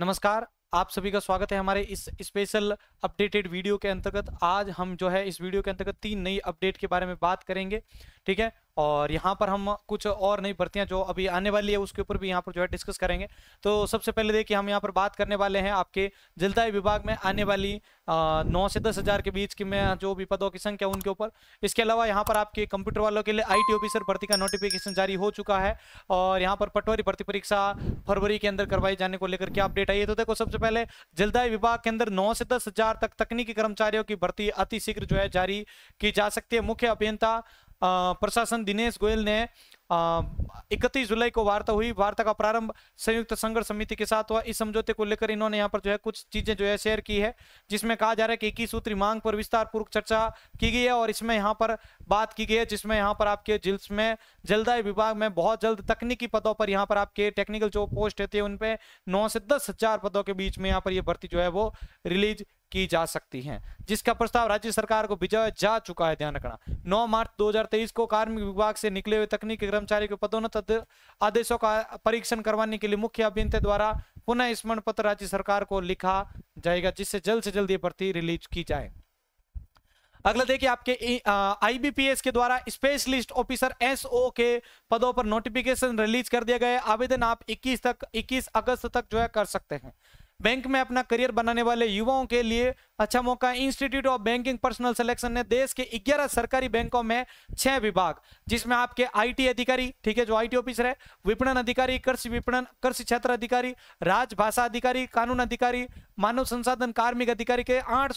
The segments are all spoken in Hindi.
नमस्कार आप सभी का स्वागत है हमारे इस स्पेशल अपडेटेड वीडियो के अंतर्गत आज हम जो है इस वीडियो के अंतर्गत तीन नई अपडेट के बारे में बात करेंगे ठीक है और यहाँ पर हम कुछ और नई भर्तियाँ जो अभी आने वाली है उसके ऊपर भी यहाँ पर जो है डिस्कस करेंगे तो सबसे पहले देखिए हम यहाँ पर बात करने वाले हैं आपके जलदायु विभाग में आने वाली नौ से दस हज़ार के बीच की में जो भी पदों की संख्या उनके ऊपर इसके अलावा यहाँ पर आपके कंप्यूटर वालों के लिए आईटी ऑफिसर भर्ती का नोटिफिकेशन जारी हो चुका है और यहाँ पर पटवारी भर्ती परीक्षा फरवरी के अंदर करवाई जाने को लेकर क्या अपडेट आई है तो देखो सबसे पहले जलदाय विभाग के अंदर नौ से दस तक तकनीकी कर्मचारियों की भर्ती अतिशीघ्र जो है जारी की जा सकती है मुख्य अभियंता प्रशासन दिनेश गोयल ने इकतीस जुलाई को वार्ता हुई वार्ता का प्रारंभ संयुक्त संघर्ष समिति के साथ हुआ इस समझौते को लेकर इन्होंने यहाँ पर जो है कुछ चीजें जो है शेयर की है जिसमें कहा जा रहा है कि इक्कीस सूत्री मांग पर विस्तार पूर्वक चर्चा की गई है और इसमें यहाँ पर बात की गई है जिसमें यहाँ पर आपके जिल्स में जलदाय विभाग में बहुत जल्द तकनीकी पदों पर यहाँ पर आपके टेक्निकल जो पोस्ट रहते हैं उनपे नौ से दस पदों के बीच में यहाँ पर ये भर्ती जो है वो रिलीज की जा सकती हैं जिसका प्रस्ताव राज्य सरकार को भिजवाया जा चुका है ध्यान रखना 9 मार्च 2023 को कार्मिक विभाग से निकले हुए तकनीकी कर्मचारी के पदोन्नत आदेशों का परीक्षण करवाने के लिए मुख्य अभियंता द्वारा पुनः स्मरण पत्र राज्य सरकार को लिखा जाएगा जिससे जल्द से जल्द ये भर्ती रिलीज की जाए अगला देखिए आपके आईबीपीएस के द्वारा स्पेशलिस्ट ऑफिसर एसओ के पदों पर नोटिफिकेशन रिलीज कर दिया गया आवेदन आप 21 तक 21 अगस्त तक जो है कर सकते हैं बैंक में अपना करियर बनाने वाले युवाओं के लिए अच्छा मौका institute of banking personnel selection ने देश के 11 सरकारी बैंकों में छह विभाग जिसमें आपके आईटी अधिकारी ठीक है जो आईटी ऑफिसर है विपणन अधिकारी कृषि विपणन कृषि क्षेत्र अधिकारी राजभाषा अधिकारी कानून अधिकारी मानव संसाधन कार्मिक अधिकारी के आठ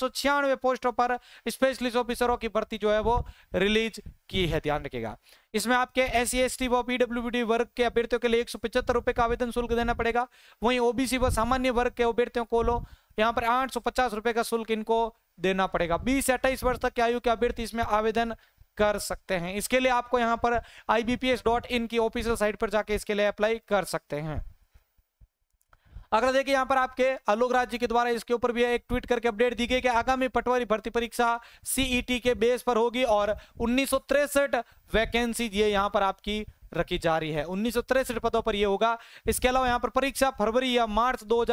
पोस्टों पर स्पेशलिस्ट ऑफिसरों की भर्ती जो है वो रिलीज की है ध्यान रखिएगा इसमें आपके एस सी एस टी व पीडब्ल्यूडी वर्ग के अभ्यर्थियों के लिए एक सौ पचहत्तर रुपए का आवेदन शुल्क देना पड़ेगा वहीं ओबीसी व सामान्य वर्ग के अभ्यर्थियों को लो यहाँ पर आठ सौ पचास रुपए का शुल्क इनको देना पड़ेगा बीस से अट्ठाईस वर्ष तक के आयु के अभ्यर्थी इसमें आवेदन कर सकते हैं इसके लिए आपको यहाँ पर आई की ऑफिशियल साइट पर जाके इसके लिए अप्लाई कर सकते हैं अगर देखिए यहाँ पर आपके आलोक राज्य के द्वारा इसके ऊपर भी एक ट्वीट करके अपडेट दी गई कि आगामी पटवारी भर्ती परीक्षा सीईटी e के बेस पर होगी और उन्नीस वैकेंसी ये यहाँ पर आपकी रखी जा रही है उन्नीस पदों पर यह होगा इसके अलावा यहाँ पर परीक्षा फरवरी या मार्च दो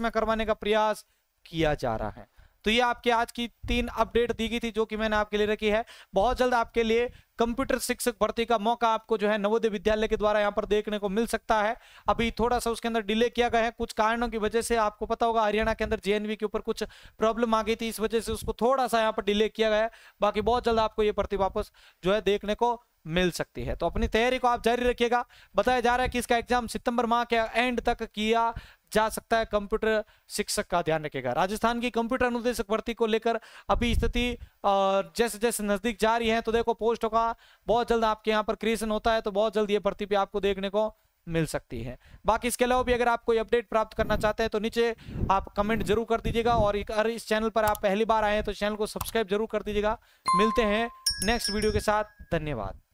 में करवाने का प्रयास किया जा रहा है तो ये आपके आज की तीन अपडेट दी गई थी जो कि मैंने आपके लिए रखी है बहुत जल्द आपके लिए कंप्यूटर शिक्षक भर्ती का मौका आपको जो है नवोदय विद्यालय के द्वारा यहाँ पर देखने को मिल सकता है अभी थोड़ा सा उसके अंदर डिले किया गया है कुछ कारणों की वजह से आपको पता होगा हरियाणा के अंदर जेएनवी के ऊपर कुछ प्रॉब्लम आ गई थी इस वजह से उसको थोड़ा सा यहाँ पर डिले किया गया है बाकी बहुत जल्द आपको ये भर्ती वापस जो है देखने को मिल सकती है तो अपनी तैयारी को आप जारी रखिएगा बताया जा रहा है कि इसका एग्जाम सितंबर माह के एंड तक किया जा सकता है कंप्यूटर शिक्षक का ध्यान रखेगा राजस्थान की कंप्यूटर अनुदेशक भर्ती को लेकर अभी स्थिति जैसे जैसे नजदीक जा रही है तो देखो पोस्टों का बहुत जल्द आपके यहाँ पर क्रिएशन होता है तो बहुत जल्द ये भर्ती भी आपको देखने को मिल सकती है बाकी इसके अलावा भी अगर आप कोई अपडेट प्राप्त करना चाहते हैं तो नीचे आप कमेंट जरूर कर दीजिएगा और अगर इस चैनल पर आप पहली बार आए हैं तो चैनल को सब्सक्राइब जरूर कर दीजिएगा मिलते हैं नेक्स्ट वीडियो के साथ धन्यवाद